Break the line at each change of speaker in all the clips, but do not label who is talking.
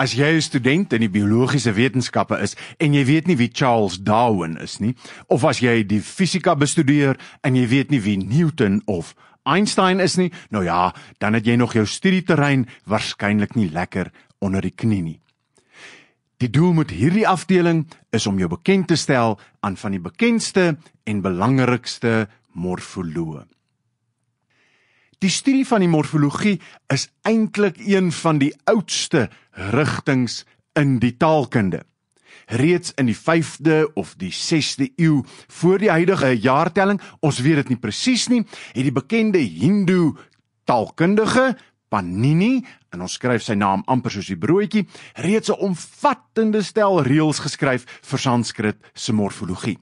As jy 'n student in die biologiese wetenskappe is en jy weet nie wie Charles Darwin is nie, of as jy die fisika bestudeer en jy weet nie wie Newton of Einstein is nie, nou ja, dan het jy nog jou studieterrein waarskynlik nie lekker onder die knie nie. Die doel met hierdie afdeling is om jou bekend te stel aan van die bekendste en belangrikste morfoloë. Die studie van die morfologie is eintlik een van die oudste rigtings in die taalkunde. Reeds in die 5de of die 6de eeu voor die huidige jaartelling, ons weet dit nie presies nie, het die bekende Hindu taalkundige Panini, en ons skryf sy naam amper soos die broodjie, reeds 'n omvattende stel reëls geskryf vir Sanskrit se morfologie.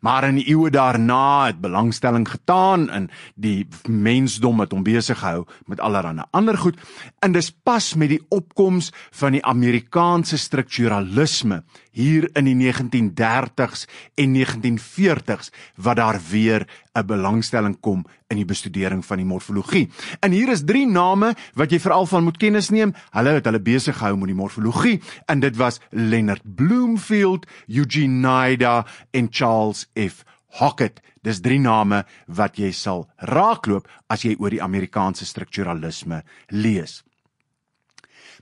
Maar in eeue daarna het belangstelling getaan in die mensdom het hom besig gehou met allerlei ander goed en dis pas met die opkoms van die Amerikaanse strukturalisme hier in die 1930s en 1940s wat daar weer 'n belangstelling kom in die bestudering van die morfologie. En hier is drie name wat jy veral van moet kennis neem. Hulle het hulle besig gehou met die morfologie en dit was Leonard Bloomfield, Eugene Nida en Charles F. Hockett. Dis drie name wat jy sal raakloop as jy oor die Amerikaanse strukturalisme lees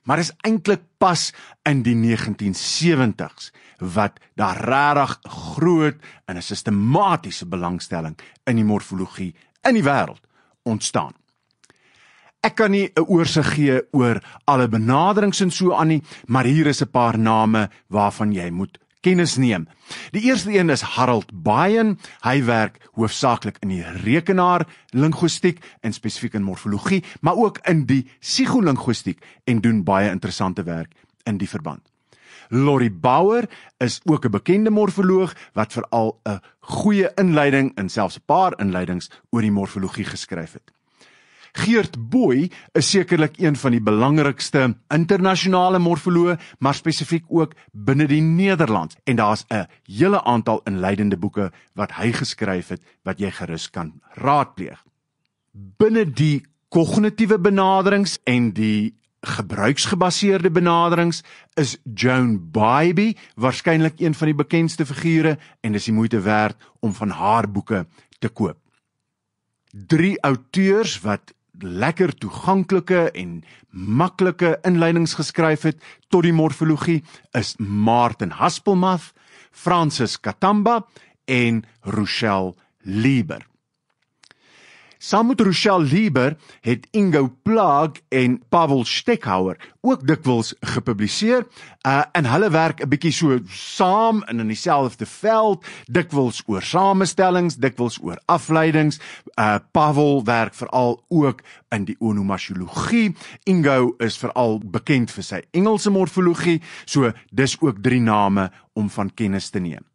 maar is eintlik pas in die 1970s wat daar regtig groot en 'n sistematiese belangstelling in die morfologie in die wêreld ontstaan. Ek kan nie 'n oorsig gee oor alle benaderings en so aan nie, maar hier is 'n paar name waarvan jy moet kennis neem. Die eerste een is Harold Baien. Hy werk hoofsaaklik in die rekenaar linguistiek en spesifiek in morfologie, maar ook in die psigolinguistiek en doen baie interessante werk in die verband. Lori Bauer is ook 'n bekende morfoloog wat veral 'n goeie inleiding en selfs 'n paar inleidings oor die morfologie geskryf het. Geert Booy is sekerlik een van die belangrikste internasionale morfoloë, maar spesifiek ook binne die Nederland en daar's 'n hele aantal inleidende boeke wat hy geskryf het wat jy gerus kan raadpleeg. Binne die kognitiewe benaderings en die gebruiksgebaseerde benaderings is Joan Baby waarskynlik een van die bekendste figure en dis die moeite werd om van haar boeke te koop. Drie outeurs wat lekker toeganklike en maklike inleidings geskryf het tot die morfologie is Martin Haspelmath, Francis Katamba en Rochelle Lieber. Saam met Rochelle Lieber het Ingo Plaag en Pavel Steckhauer ook dikwels gepubliseer. Uh en hulle werk 'n bietjie so saam in in dieselfde veld, dikwels oor samestellings, dikwels oor afleidings. Uh Pavel werk veral ook in die onomasiologie. Ingo is veral bekend vir sy Engelse morfologie, so dis ook drie name om van kennis te neem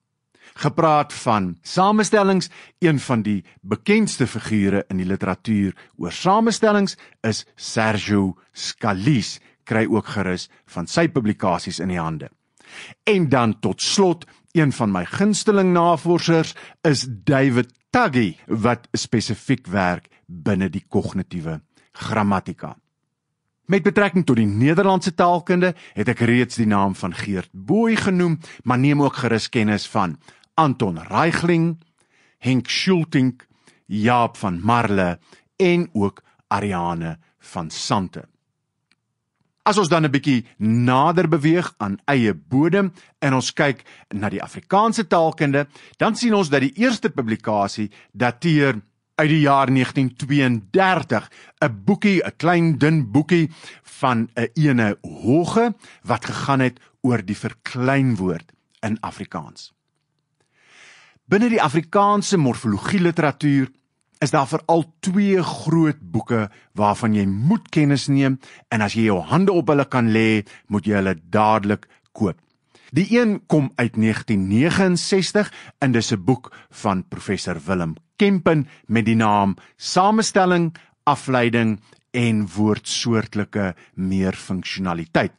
gepraat van samestellings. Een van die bekendste figure in die literatuur oor samestellings is Sergio Scalise. Kry ook gerus van sy publikasies in die hande. En dan tot slot, een van my gunsteling navorsers is David Tuggy wat spesifiek werk binne die kognitiewe grammatika. Met betrekking tot die Nederlandse taalkunde het ek reeds die naam van Geert Booi genoem, maar neem ook gerus kennis van Anton Reichling, Henk Schulting, Jaap van Marle en ook Ariane van Sante. As ons dan 'n bietjie nader beweeg aan eie bodem en ons kyk na die Afrikaanse taalkunde, dan sien ons dat die eerste publikasie dateer uit die jaar 1932, 'n boekie, 'n klein dun boekie van 'n ene Hoge wat gegaan het oor die verkleinwoord in Afrikaans. Binne die Afrikaanse morfologie literatuur is daar veral twee groot boeke waarvan jy moet kennis neem en as jy jou hande op hulle kan lê, moet jy hulle dadelik koop. Die een kom uit 1969 en dis 'n boek van professor Willem Kempen met die naam Samestelling, afleiding en woordsoortlike meer funksionaliteit.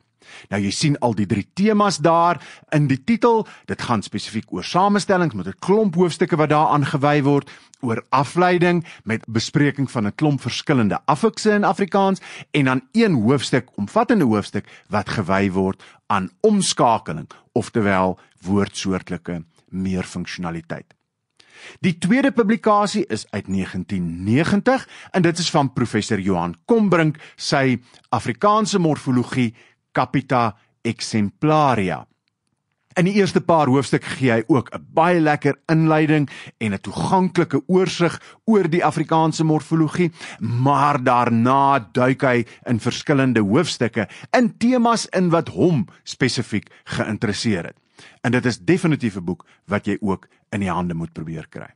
Nou jy sien al die drie temas daar in die titel. Dit gaan spesifiek oor samestellings met 'n klomp hoofstukke wat daar aangewy word oor afleiding met bespreking van 'n klomp verskillende afikse in Afrikaans en dan een hoofstuk, omvattende hoofstuk wat gewy word aan omskakeling, oftewel woordsoortlike meer funksionaliteit. Die tweede publikasie is uit 1990 en dit is van professor Johan Kombrink, sy Afrikaanse morfologie Capita Exemplaria. In die eerste paar hoofstukke gee hy ook 'n baie lekker inleiding en 'n toeganklike oorsig oor die Afrikaanse morfologie, maar daarna duik hy in verskillende hoofstukke in temas in wat hom spesifiek geïnteresseer het. En dit is definitief 'n boek wat jy ook in die hande moet probeer kry.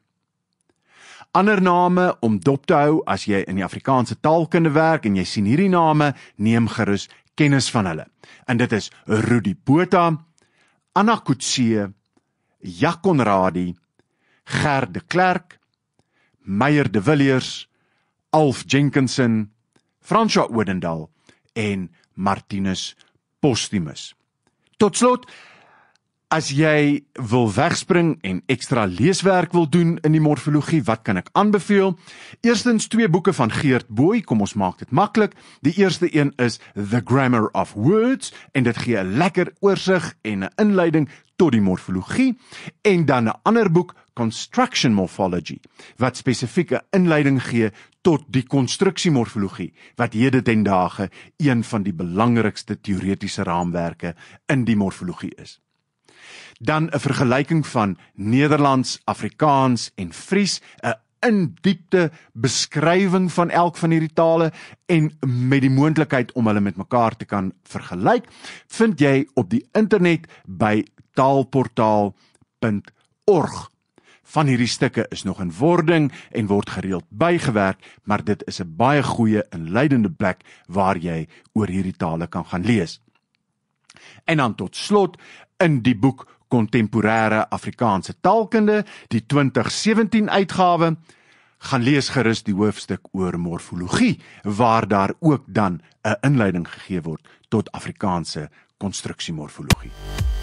Ander name om dop te hou as jy in die Afrikaanse taalkunde werk en jy sien hierdie name, neem gerus kennis van hulle. En dit is Rudi Botha, Anna Kutse, Jacon Radi, Gerd de Klerk, Meyer de Villiers, Alf Jenkinson, François Odendaal en Martinus Postimus. Tot slot As jy wil wegspring en ekstra leeswerk wil doen in die morfologie, wat kan ek aanbeveel? Eerstens twee boeke van Geert Booi, kom ons maak dit maklik. Die eerste een is The Grammar of Words en dit gee 'n lekker oorsig en 'n inleiding tot die morfologie en dan 'n ander boek Construction Morphology wat spesifieke inleiding gee tot die konstruksiemorfologie wat hede ten dae een van die belangrikste teoretiese raamwerke in die morfologie is dan 'n vergelyking van Nederlands, Afrikaans en Fries, 'n indiepte beskrywing van elk van hierdie tale en met die moontlikheid om hulle met mekaar te kan vergelyk, vind jy op die internet by taalportaal.org. Van hierdie stukke is nog in wording en word gereeld bygewerk, maar dit is 'n baie goeie inleidende plek waar jy oor hierdie tale kan gaan lees. En dan tot slot in die boek Kontemporêre Afrikaanse Taalkunde, die 2017 uitgawe. Gaan lees gerus die hoofstuk oor morfologie waar daar ook dan 'n inleiding gegee word tot Afrikaanse konstruksiemorfologie. morfologie.